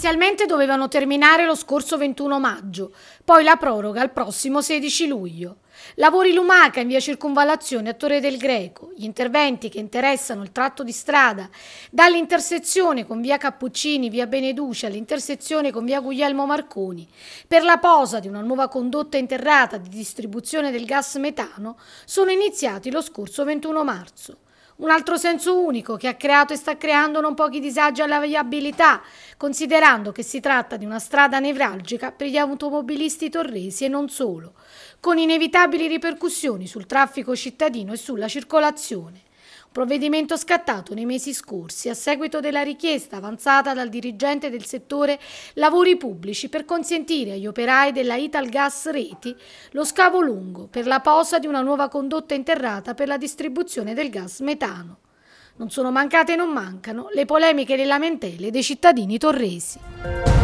Inizialmente dovevano terminare lo scorso 21 maggio, poi la proroga al prossimo 16 luglio. Lavori lumaca in via Circonvallazione a Torre del Greco, gli interventi che interessano il tratto di strada dall'intersezione con via Cappuccini, via Beneduce all'intersezione con via Guglielmo Marconi, per la posa di una nuova condotta interrata di distribuzione del gas metano, sono iniziati lo scorso 21 marzo. Un altro senso unico che ha creato e sta creando non pochi disagi alla viabilità, considerando che si tratta di una strada nevralgica per gli automobilisti torresi e non solo, con inevitabili ripercussioni sul traffico cittadino e sulla circolazione provvedimento scattato nei mesi scorsi a seguito della richiesta avanzata dal dirigente del settore lavori pubblici per consentire agli operai della Italgas Reti lo scavo lungo per la posa di una nuova condotta interrata per la distribuzione del gas metano. Non sono mancate e non mancano le polemiche e le lamentele dei cittadini torresi.